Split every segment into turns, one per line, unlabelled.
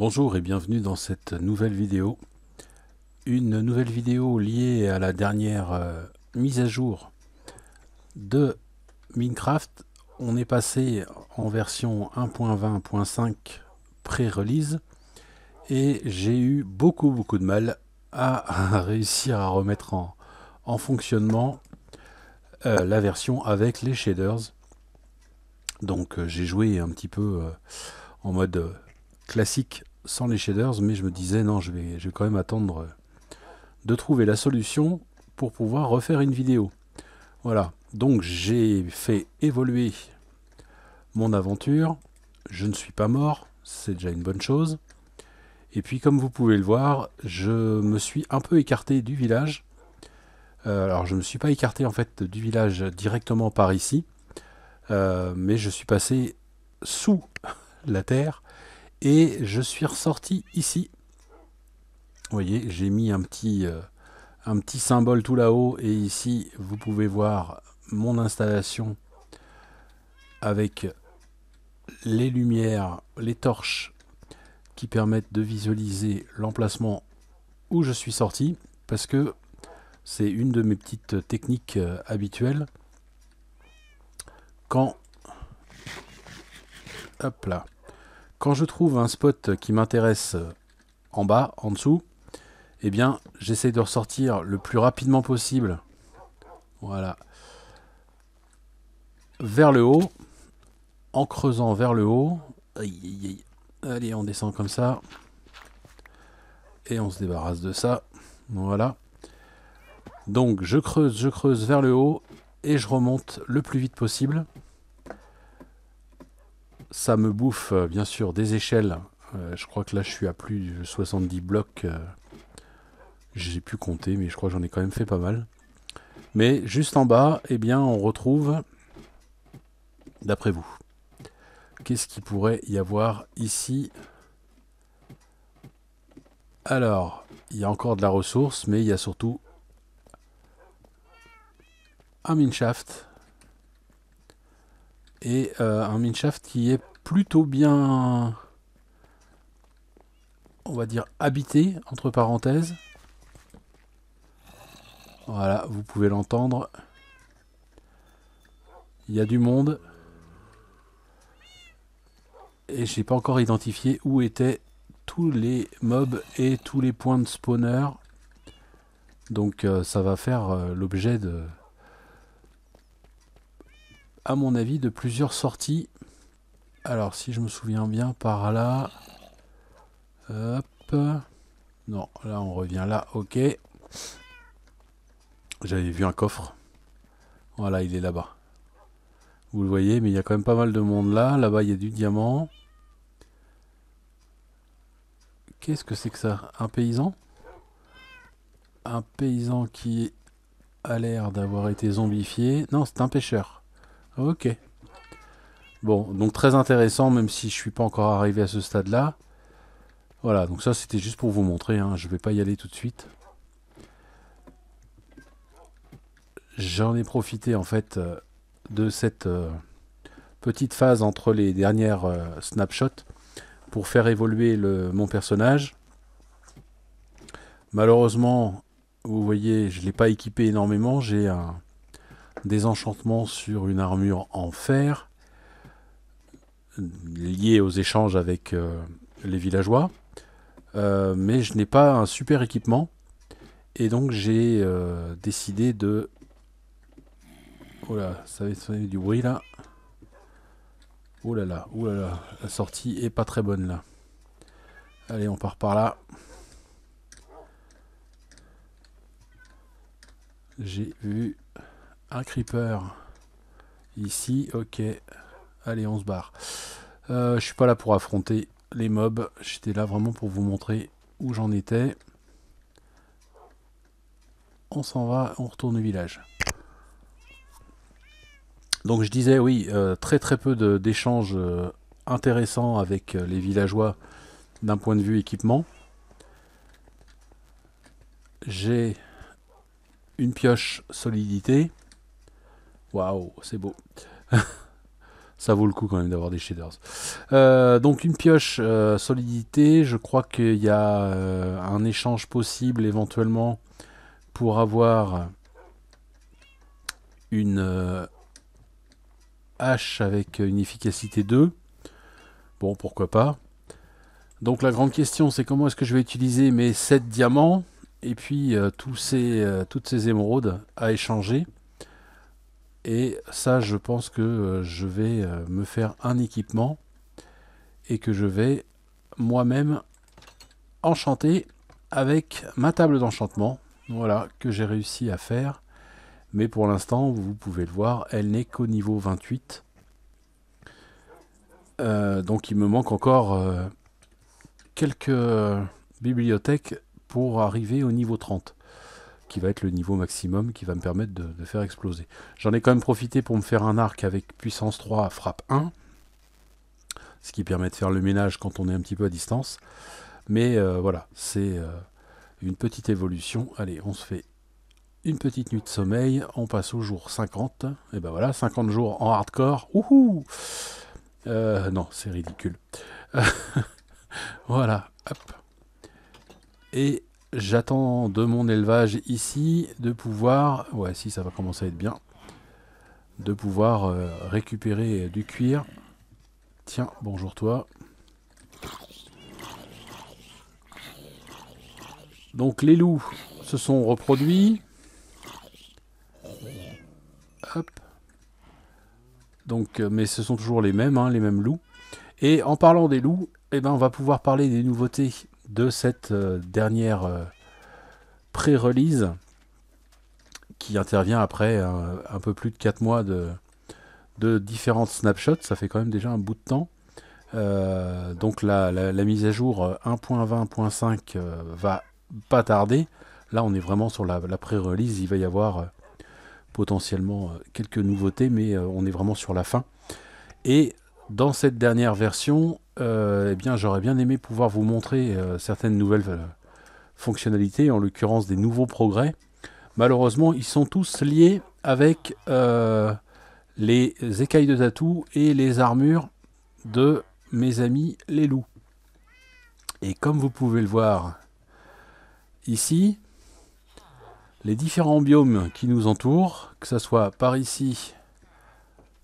Bonjour et bienvenue dans cette nouvelle vidéo. Une nouvelle vidéo liée à la dernière euh, mise à jour de Minecraft. On est passé en version 1.20.5 pré-release et j'ai eu beaucoup beaucoup de mal à, réussir à remettre en, fonctionnement euh, la version avec les shaders. Donc euh, j'ai joué un petit peu en mode classique sans les shaders, mais je me disais non, je vais, je vais quand même attendre euh, de trouver la solution pour pouvoir refaire une vidéo. Voilà, donc j'ai fait évoluer mon aventure. Je ne suis pas mort, c'est déjà une bonne chose. Et puis comme vous pouvez le voir, je me suis un peu écarté du village. Euh, alors je ne me suis pas écarté en fait du village directement par ici, euh, mais je suis passé sous la terre et je suis ressorti ici. Vous voyez, j'ai mis un petit, euh, un petit symbole tout là-haut et ici, vous pouvez voir mon installation avec les lumières, les torches qui permettent de visualiser l'emplacement où je suis sorti parce que c'est une de mes petites techniques euh, habituelles. Quand... Hop là. Quand je trouve un spot qui m'intéresse euh, en bas, en dessous, eh bien, j'essaie de ressortir le plus rapidement possible. Voilà. Vers le haut. En creusant vers le haut. Allez, on descend comme ça. Et on se débarrasse de ça. Voilà. Donc, je creuse, je creuse vers le haut. Et je remonte le plus vite possible ça me bouffe euh, bien sûr des échelles. Euh, je crois que là je suis à plus de 70 blocs. Euh, j'ai pu compter, mais je crois que j'en ai quand même fait pas mal. Mais juste en bas, eh bien, on retrouve, d'après vous, qu'est-ce qu'il pourrait y avoir ici Alors, il y a encore de la ressource, mais il y a surtout un mineshaft et euh, un mineshaft qui est plutôt bien, on va dire, habité, entre parenthèses. Voilà, vous pouvez l'entendre. Il y a du monde. Et j'ai pas encore identifié où étaient tous les mobs et tous les points de spawner. Donc euh, ça va faire euh, l'objet de à mon avis, de plusieurs sorties. Alors, si je me souviens bien, par là. Hop. Non, là, on revient là. Ok. J'avais vu un coffre. Voilà, il est là-bas. Vous le voyez, mais il y a quand même pas mal de monde là. Là-bas, il y a du diamant. Qu'est-ce que c'est que ça Un paysan Un paysan qui a l'air d'avoir été zombifié. Non, c'est un pêcheur. Ok. Bon, donc très intéressant, même si je suis pas encore arrivé à ce stade-là. Voilà, donc ça c'était juste pour vous montrer, hein. je vais pas y aller tout de suite. J'en ai profité en fait euh, de cette euh, petite phase entre les dernières euh, snapshots pour faire évoluer le, mon personnage. Malheureusement, vous voyez, je ne l'ai pas équipé énormément, j'ai un, des enchantements sur une armure en fer liée aux échanges avec euh, les villageois. Euh, mais je n'ai pas un super équipement. Et donc j'ai euh, décidé de... Oh là, ça va sonner du bruit là. Oh là là, oh là là, la sortie est pas très bonne là. Allez, on part par là. J'ai vu un creeper. Ici, ok. Allez, on se barre. Euh, je suis pas là pour affronter les mobs. J'étais là vraiment pour vous montrer où j'en étais. On s'en va, on retourne au village. Donc je disais, oui, euh, très très peu d'échanges euh, intéressants avec les villageois d'un point de vue équipement. J'ai une pioche solidité. Waouh, c'est beau. ça vaut le coup quand même d'avoir des shaders. Euh, donc une pioche euh, solidité, je crois qu'il y a euh, un échange possible éventuellement pour avoir une hache avec une efficacité 2. Bon, pourquoi pas. Donc la grande question c'est comment est-ce que je vais utiliser mes 7 diamants et puis tous ces, toutes ces émeraudes à échanger. Et ça, je pense que euh, je vais euh, me faire un équipement et que je vais moi-même enchanter avec ma table d'enchantement. Voilà, que j'ai réussi à faire. Mais pour l'instant, vous pouvez le voir, elle n'est qu'au niveau 28. Euh, donc il me manque encore quelques bibliothèques pour arriver au niveau 30 qui va être le niveau maximum qui va me permettre de, faire exploser. J'en ai quand même profité pour me faire un arc avec puissance 3 frappe 1, ce qui permet de faire le ménage quand on est un petit peu à distance. Mais euh, voilà, c'est euh, une petite évolution. Allez, on se fait une petite nuit de sommeil, on passe au jour 50. Et ben voilà, 50 jours en hardcore. Ouhou euh, Non, c'est ridicule. voilà, hop. Et j'attends de mon élevage ici de pouvoir, ouais si ça va commencer à être bien, de pouvoir euh, récupérer du cuir. Tiens, bonjour toi. Donc les loups se sont reproduits. Donc, euh, mais ce sont toujours les mêmes, hein, les mêmes loups. Et en parlant des loups, eh ben, on va pouvoir parler des nouveautés de cette euh, dernière euh, pré-release qui intervient après euh, un, peu plus de 4 mois de, de différentes snapshots. Ça fait quand même déjà un bout de temps. donc la, mise à jour 1.20.5 va pas tarder. Là, on est vraiment sur la, la pré-release. Il va y avoir potentiellement quelques nouveautés, mais on est vraiment sur la fin. Et dans cette dernière version, euh, eh bien, j'aurais bien aimé pouvoir vous montrer euh, certaines nouvelles euh, fonctionnalités, en l'occurrence des nouveaux progrès. Malheureusement, ils sont tous liés avec les écailles de tatou et les armures de mes amis les loups. Et comme vous pouvez le voir ici, les différents biomes qui nous entourent, que ce soit par ici,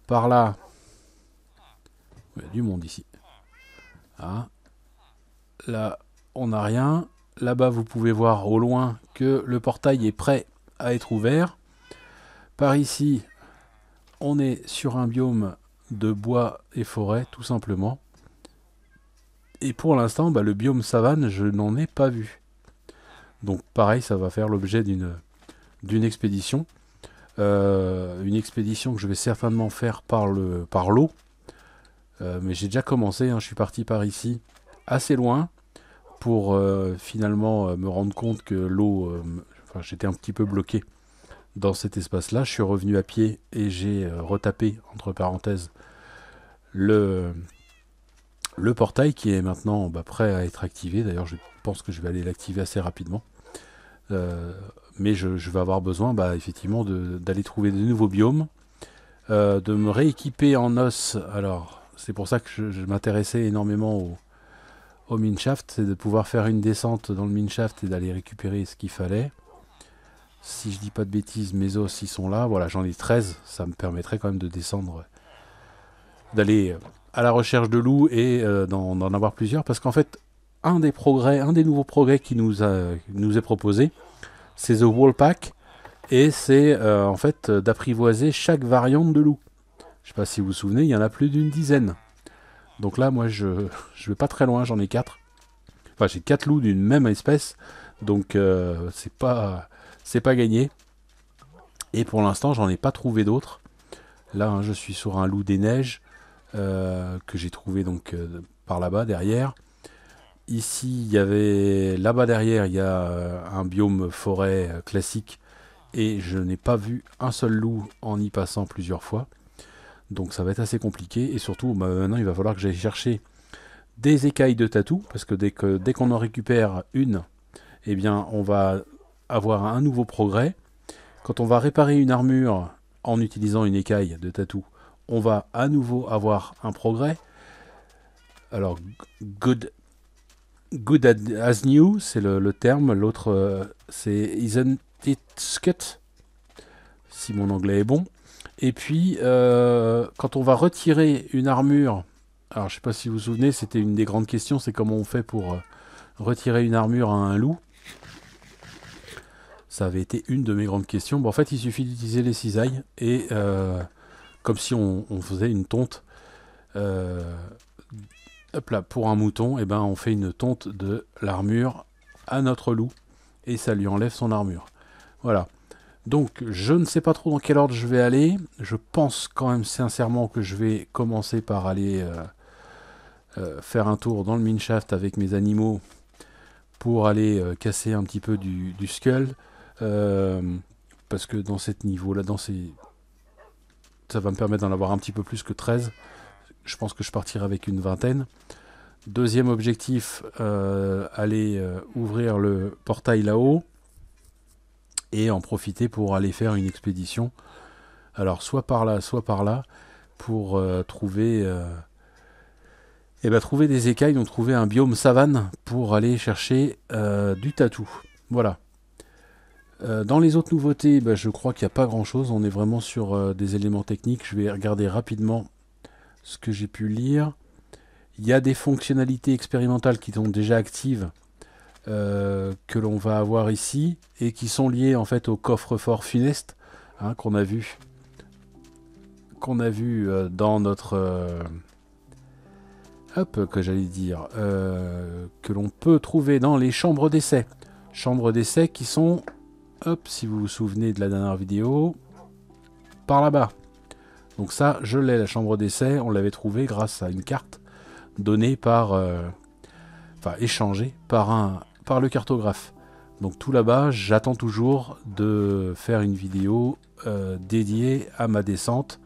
par là, du monde ici. Ah. Là, on n'a rien. Là-bas, vous pouvez voir au loin que le portail est prêt à être ouvert. Par ici, on est sur un biome de bois et forêt, tout simplement. Et pour l'instant, bah, le biome savane, je n'en ai pas vu. Donc pareil, ça va faire l'objet d'une expédition. Euh, une expédition que je vais certainement faire par l'eau. Le, par euh, mais j'ai déjà commencé, hein, je suis parti par ici, assez loin, pour euh, finalement euh, me rendre compte que l'eau, enfin, j'étais un petit peu bloqué dans cet espace-là. Je suis revenu à pied et j'ai retapé, entre parenthèses, le, le portail qui est maintenant bah, prêt à être activé. D'ailleurs, je pense que je vais aller l'activer assez rapidement. mais je, vais avoir besoin, bah, effectivement, d'aller trouver de nouveaux biomes, de me rééquiper en os. Alors, c'est pour ça que je, m'intéressais énormément au, au mineshaft, c'est de pouvoir faire une descente dans le mineshaft et d'aller récupérer ce qu'il fallait. Si je dis pas de bêtises, mes os ils sont là, voilà j'en ai 13, ça me permettrait quand même de descendre, d'aller euh, à la recherche de loups et euh, d'en avoir plusieurs, parce qu'en fait un des progrès, un des nouveaux progrès qui nous, est proposé, c'est The Wall Pack, et c'est euh, en fait d'apprivoiser chaque variante de loup. Je sais pas si vous vous souvenez, il y en a plus d'une dizaine. Donc là, moi, je, ne vais pas très loin, j'en ai quatre. Enfin, j'ai quatre loups d'une même espèce, donc euh, c'est pas gagné. Et pour l'instant, j'en ai pas trouvé d'autres. Là, hein, je suis sur un loup des neiges euh, que j'ai trouvé donc euh, par là-bas derrière. Ici, il y avait là-bas derrière, il y a un biome forêt classique et je n'ai pas vu un seul loup en y passant plusieurs fois. Donc ça va être assez compliqué. Et surtout, bah, maintenant, il va falloir que j'aille chercher des écailles de tatou. Parce que dès qu'on en récupère une, eh bien, on va avoir un nouveau progrès. Quand on va réparer une armure en utilisant une écaille de tatou, on va à nouveau avoir un progrès. Alors, good, as new, c'est le, terme. L'autre, euh, c'est isn't it scut si mon anglais est bon. Et puis, euh, quand on va retirer une armure, alors je sais pas si vous vous souvenez, c'était une des grandes questions, c'est comment on fait pour euh, retirer une armure à un loup. Ça avait été une de mes grandes questions. Bon, en fait, il suffit d'utiliser les cisailles et euh, comme si on, faisait une tonte. là, pour un mouton, et eh ben on fait une tonte de l'armure à notre loup et ça lui enlève son armure. Voilà. Donc je ne sais pas trop dans quel ordre je vais aller. Je pense quand même sincèrement que je vais commencer par aller euh, euh, faire un tour dans le mineshaft avec mes animaux pour aller euh, casser un petit peu du, skull. parce que dans ce niveau là, dans ces... ça va me permettre d'en avoir un petit peu plus que 13. Je pense que je partirai avec une vingtaine. Deuxième objectif, aller ouvrir le portail là-haut et en profiter pour aller faire une expédition. Alors soit par là, soit par là, pour euh, trouver, euh, eh ben, trouver des écailles, donc trouver un biome savane pour aller chercher euh, du tatou. Voilà. dans les autres nouveautés, ben, je crois qu'il n'y a pas grand chose. On est vraiment sur des éléments techniques. Je vais regarder rapidement ce que j'ai pu lire. Il y a des fonctionnalités expérimentales qui sont déjà actives euh, que l'on va avoir ici et qui sont liés en fait au coffre-fort funeste hein, qu'on a vu qu'on a vu euh, dans notre euh, hop que j'allais dire que l'on peut trouver dans les chambres d'essai chambres d'essai qui sont hop si vous vous souvenez de la dernière vidéo par là-bas donc ça je l'ai la chambre d'essai on l'avait trouvé grâce à une carte donnée par enfin échangée par un par le cartographe. Donc tout là-bas, j'attends toujours de faire une vidéo euh, dédiée à ma descente,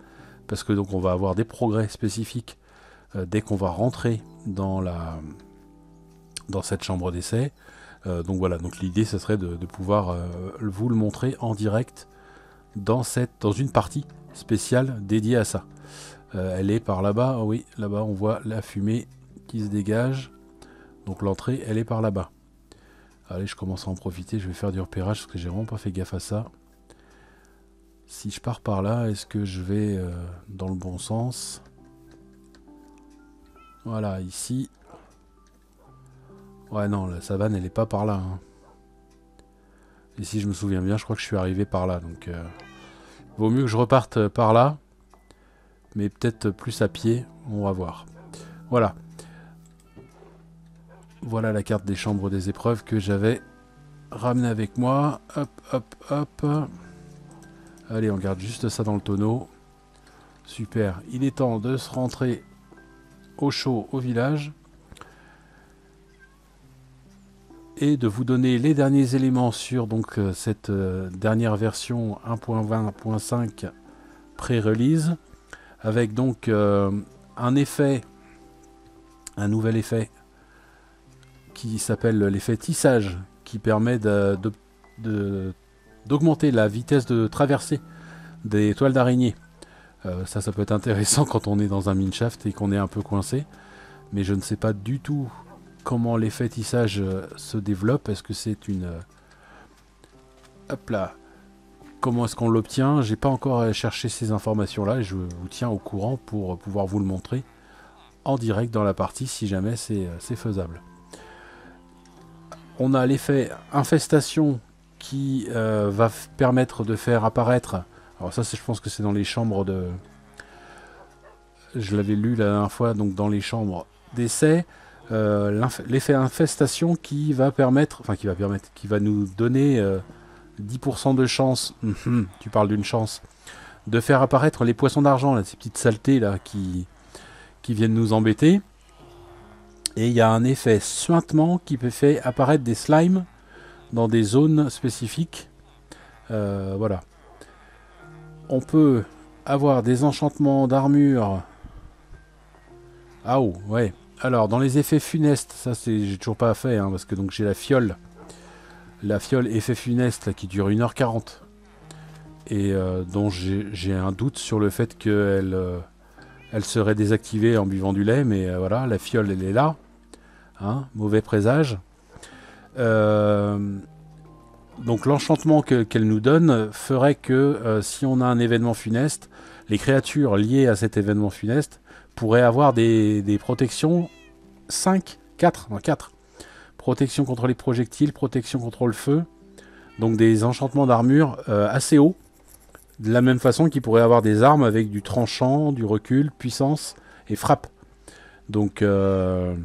parce que donc on va avoir des progrès spécifiques euh, dès qu'on va rentrer dans, la, dans cette chambre d'essai. Euh, donc voilà, donc l'idée ce serait de, pouvoir vous le montrer en direct dans, cette, dans une partie spéciale dédiée à ça. elle est par là-bas, oui, là-bas on voit la fumée qui se dégage. Donc l'entrée, elle est par là-bas. Allez, je commence à en profiter, je vais faire du repérage parce que j'ai vraiment pas fait gaffe à ça. Si je pars par là, est-ce que je vais euh, dans le bon sens Voilà, ici. Ouais, non, la savane, elle est pas par là. Ici, hein. Et si je me souviens bien, je crois que je suis arrivé par là. Donc, euh, vaut mieux que je reparte euh, par là. Mais peut-être plus à pied. On va voir. Voilà. Voilà la carte des chambres des épreuves que j'avais ramenée avec moi. Hop, hop, hop. Allez, on garde juste ça dans le tonneau. Super. Il est temps de se rentrer au chaud au village. et de vous donner les derniers éléments sur donc euh, cette euh, dernière version 1.20.5 pré-release avec donc euh, un effet un nouvel effet qui s'appelle l'effet tissage, qui permet d'augmenter la vitesse de traversée des toiles d'araignée. Euh, ça, ça peut être intéressant quand on est dans un mineshaft et qu'on est un peu coincé. Mais je ne sais pas du tout comment l'effet tissage euh, se développe. Est-ce que c'est une... Euh, hop là. Comment est-ce qu'on l'obtient J'ai pas encore cherché ces informations-là. Je vous tiens au courant pour pouvoir vous le montrer en direct dans la partie si jamais c'est faisable on a l'effet infestation qui euh, va permettre de faire apparaître. Alors ça, je pense que c'est dans les chambres de. Je l'avais lu la dernière fois, donc dans les chambres d'essai, euh, l'effet infestation qui va permettre, enfin qui va permettre, qui va nous donner 10% euh, de chance. Hum, hum, tu parles d'une chance de faire apparaître les poissons d'argent, ces petites saletés là qui qui viennent nous embêter et il y a un effet suintement qui peut faire apparaître des slimes dans des zones spécifiques. Euh, voilà. On peut avoir des enchantements d'armure. Ah oh, ouais. Alors, dans les effets funestes, ça c'est j'ai toujours pas fait, hein, parce que donc j'ai la fiole. La fiole effet funeste qui dure 1h40. Et euh, dont j'ai un doute sur le fait qu'elle... Euh, elle serait désactivée en buvant du lait, mais euh, voilà, la fiole, elle est là. Hein, mauvais présage. Euh, donc l'enchantement qu'elle nous donne ferait que euh, si on a un événement funeste, les créatures liées à cet événement funeste pourraient avoir des, protections 5, 4, non 4. Protection contre les projectiles, protection contre le feu. Donc des enchantements d'armure assez hauts de la même façon qu'il pourrait avoir des armes avec du tranchant, du recul, puissance et frappe. Donc euh,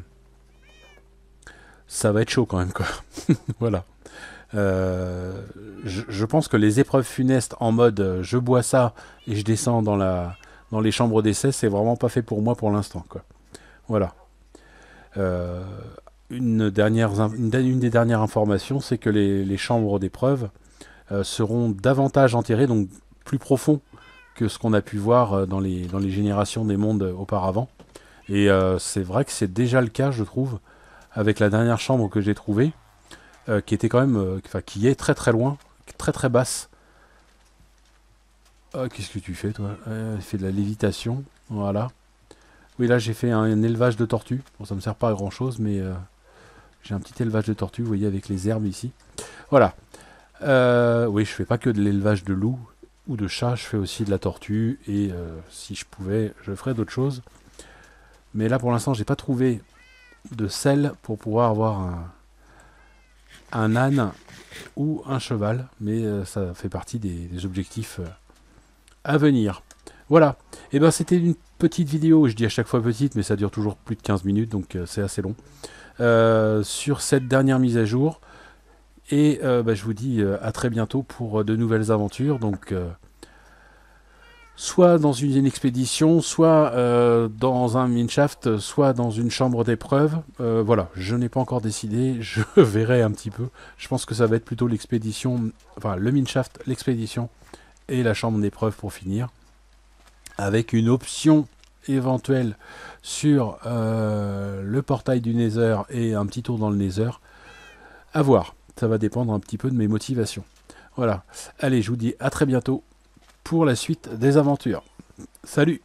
ça va être chaud quand même quoi. voilà. Euh, je, pense que les épreuves funestes en mode euh, je bois ça et je descends dans la dans les chambres d'essai, c'est vraiment pas fait pour moi pour l'instant Voilà. une, dernière, une, des dernières informations, c'est que les, les chambres d'épreuve seront davantage enterrées, donc plus profond que ce qu'on a pu voir euh, dans les, dans les générations des mondes euh, auparavant. Et euh, c'est vrai que c'est déjà le cas, je trouve, avec la dernière chambre que j'ai trouvée, qui était quand même, enfin, qui est très très loin, très très basse. Ah, qu'est-ce que tu fais, toi Il fait de la lévitation, voilà. Oui, là, j'ai fait un, élevage de tortues. Bon, ça me sert pas à grand-chose, mais j'ai un petit élevage de tortues, vous voyez, avec les herbes ici. Voilà. oui, je fais pas que de l'élevage de loups ou de chat, je fais aussi de la tortue, et euh, si je pouvais, je ferais d'autres choses. Mais là pour l'instant, j'ai pas trouvé de sel pour pouvoir avoir un, âne ou un cheval, mais euh, ça fait partie des, objectifs euh, à venir. Voilà, et eh ben c'était une petite vidéo, je dis à chaque fois petite, mais ça dure toujours plus de 15 minutes, donc c'est assez long, sur cette dernière mise à jour. Et euh, bah, je vous dis euh, à très bientôt pour euh, de nouvelles aventures. Donc, soit dans une expédition, soit dans un mineshaft, soit dans une chambre d'épreuve. voilà, je n'ai pas encore décidé. Je verrai un petit peu. Je pense que ça va être plutôt l'expédition, enfin le mineshaft, l'expédition et la chambre d'épreuve pour finir. Avec une option éventuelle sur le portail du Nether et un petit tour dans le Nether. À voir. Ça va dépendre un petit peu de mes motivations. Voilà. Allez, je vous dis à très bientôt pour la suite des aventures. Salut